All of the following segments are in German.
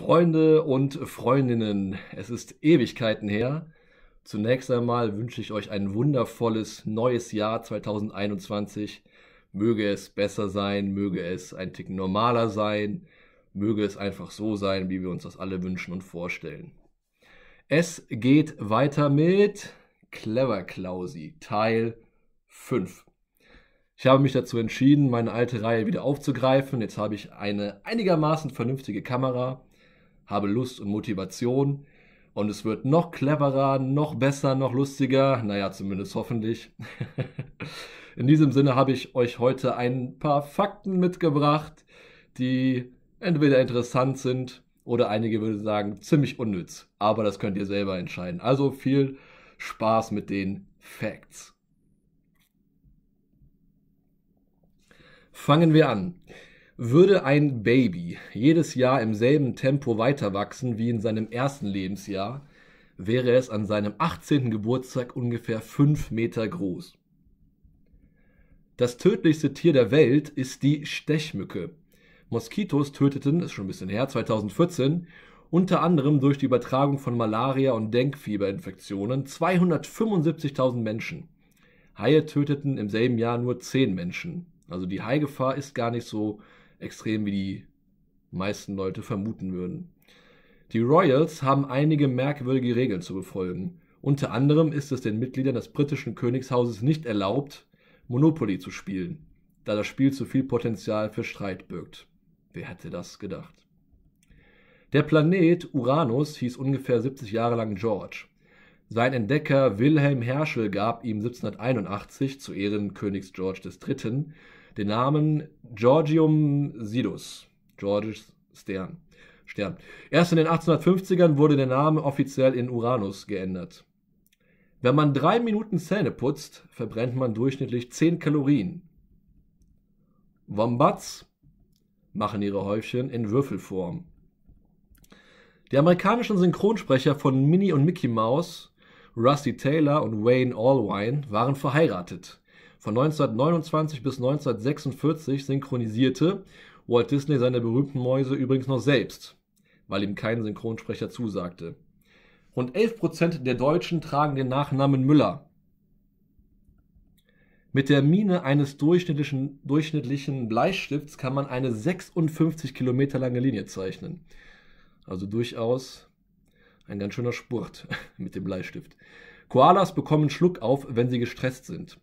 Freunde und Freundinnen, es ist Ewigkeiten her. Zunächst einmal wünsche ich euch ein wundervolles neues Jahr 2021. Möge es besser sein, möge es ein Ticken normaler sein, möge es einfach so sein, wie wir uns das alle wünschen und vorstellen. Es geht weiter mit Clever Klausi Teil 5. Ich habe mich dazu entschieden, meine alte Reihe wieder aufzugreifen. Jetzt habe ich eine einigermaßen vernünftige Kamera habe Lust und Motivation. Und es wird noch cleverer, noch besser, noch lustiger. Naja, zumindest hoffentlich. In diesem Sinne habe ich euch heute ein paar Fakten mitgebracht, die entweder interessant sind oder einige würden sagen ziemlich unnütz. Aber das könnt ihr selber entscheiden. Also viel Spaß mit den Facts. Fangen wir an. Würde ein Baby jedes Jahr im selben Tempo weiterwachsen wie in seinem ersten Lebensjahr, wäre es an seinem 18. Geburtstag ungefähr 5 Meter groß. Das tödlichste Tier der Welt ist die Stechmücke. Moskitos töteten, ist schon ein bisschen her, 2014, unter anderem durch die Übertragung von Malaria und Denkfieberinfektionen 275.000 Menschen. Haie töteten im selben Jahr nur 10 Menschen. Also die Haigefahr ist gar nicht so extrem, wie die meisten Leute vermuten würden. Die Royals haben einige merkwürdige Regeln zu befolgen. Unter anderem ist es den Mitgliedern des britischen Königshauses nicht erlaubt, Monopoly zu spielen, da das Spiel zu viel Potenzial für Streit birgt. Wer hätte das gedacht? Der Planet Uranus hieß ungefähr 70 Jahre lang George. Sein Entdecker Wilhelm Herschel gab ihm 1781 zu Ehren Königs George III den Namen Georgium Sidus, Georges Stern. Stern. Erst in den 1850ern wurde der Name offiziell in Uranus geändert. Wenn man drei Minuten Zähne putzt, verbrennt man durchschnittlich 10 Kalorien. Wombats machen ihre Häufchen in Würfelform. Die amerikanischen Synchronsprecher von Minnie und Mickey Mouse, Rusty Taylor und Wayne Allwine, waren verheiratet. Von 1929 bis 1946 synchronisierte Walt Disney seine berühmten Mäuse übrigens noch selbst, weil ihm kein Synchronsprecher zusagte. Rund 11% der Deutschen tragen den Nachnamen Müller. Mit der Mine eines durchschnittlichen, durchschnittlichen Bleistifts kann man eine 56 Kilometer lange Linie zeichnen. Also durchaus ein ganz schöner Spurt mit dem Bleistift. Koalas bekommen Schluck auf, wenn sie gestresst sind.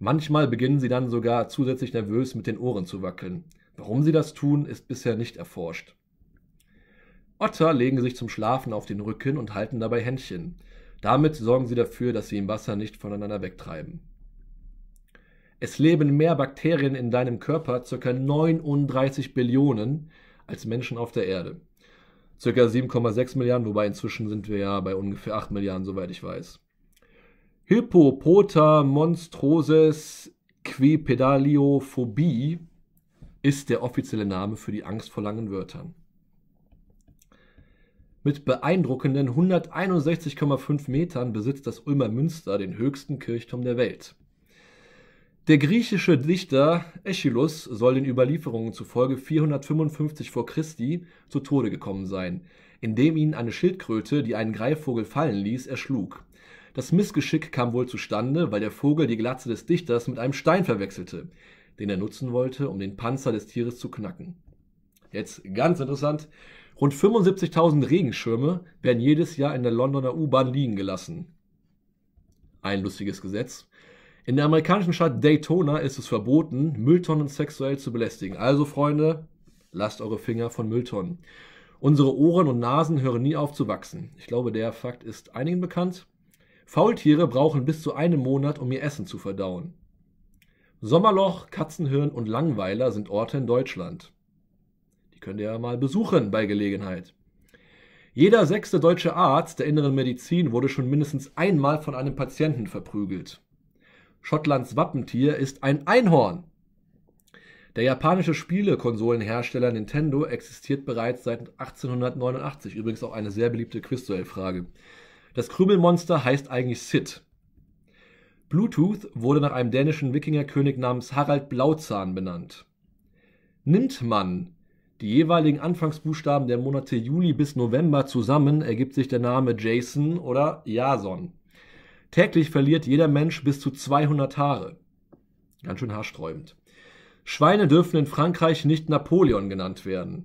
Manchmal beginnen sie dann sogar zusätzlich nervös mit den Ohren zu wackeln. Warum sie das tun, ist bisher nicht erforscht. Otter legen sich zum Schlafen auf den Rücken und halten dabei Händchen. Damit sorgen sie dafür, dass sie im Wasser nicht voneinander wegtreiben. Es leben mehr Bakterien in deinem Körper, ca. 39 Billionen, als Menschen auf der Erde. Circa 7,6 Milliarden, wobei inzwischen sind wir ja bei ungefähr 8 Milliarden, soweit ich weiß. Hippopotamonstroses monstroses quepedaliophobie ist der offizielle Name für die Angst vor langen Wörtern. Mit beeindruckenden 161,5 Metern besitzt das Ulmer Münster den höchsten Kirchturm der Welt. Der griechische Dichter Aeschylus soll den Überlieferungen zufolge 455 vor Christi zu Tode gekommen sein, indem ihn eine Schildkröte, die einen Greifvogel fallen ließ, erschlug. Das Missgeschick kam wohl zustande, weil der Vogel die Glatze des Dichters mit einem Stein verwechselte, den er nutzen wollte, um den Panzer des Tieres zu knacken. Jetzt ganz interessant. Rund 75.000 Regenschirme werden jedes Jahr in der Londoner U-Bahn liegen gelassen. Ein lustiges Gesetz. In der amerikanischen Stadt Daytona ist es verboten, Mülltonnen sexuell zu belästigen. Also, Freunde, lasst eure Finger von Mülltonnen. Unsere Ohren und Nasen hören nie auf zu wachsen. Ich glaube, der Fakt ist einigen bekannt. Faultiere brauchen bis zu einem Monat, um ihr Essen zu verdauen. Sommerloch, Katzenhirn und Langweiler sind Orte in Deutschland. Die könnt ihr ja mal besuchen bei Gelegenheit. Jeder sechste deutsche Arzt der inneren Medizin wurde schon mindestens einmal von einem Patienten verprügelt. Schottlands Wappentier ist ein Einhorn. Der japanische Spielekonsolenhersteller Nintendo existiert bereits seit 1889. Übrigens auch eine sehr beliebte quiz duell frage das Krümelmonster heißt eigentlich Sid. Bluetooth wurde nach einem dänischen Wikingerkönig namens Harald Blauzahn benannt. Nimmt man die jeweiligen Anfangsbuchstaben der Monate Juli bis November zusammen, ergibt sich der Name Jason oder Jason. Täglich verliert jeder Mensch bis zu 200 Haare. Ganz schön haarsträubend. Schweine dürfen in Frankreich nicht Napoleon genannt werden.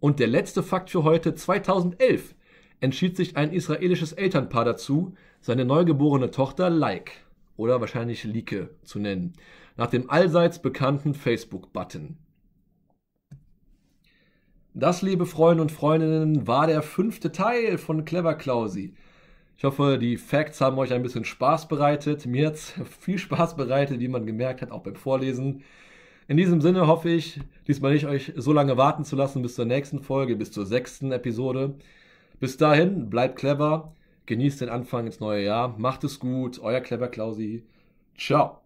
Und der letzte Fakt für heute, 2011 entschied sich ein israelisches Elternpaar dazu, seine neugeborene Tochter Like oder wahrscheinlich Like zu nennen, nach dem allseits bekannten Facebook-Button. Das, liebe Freunde und Freundinnen, war der fünfte Teil von Clever Klausi. Ich hoffe, die Facts haben euch ein bisschen Spaß bereitet. Mir hat viel Spaß bereitet, wie man gemerkt hat, auch beim Vorlesen. In diesem Sinne hoffe ich, diesmal nicht euch so lange warten zu lassen bis zur nächsten Folge, bis zur sechsten Episode. Bis dahin, bleibt clever, genießt den Anfang ins neue Jahr, macht es gut, euer clever Klausi. Ciao.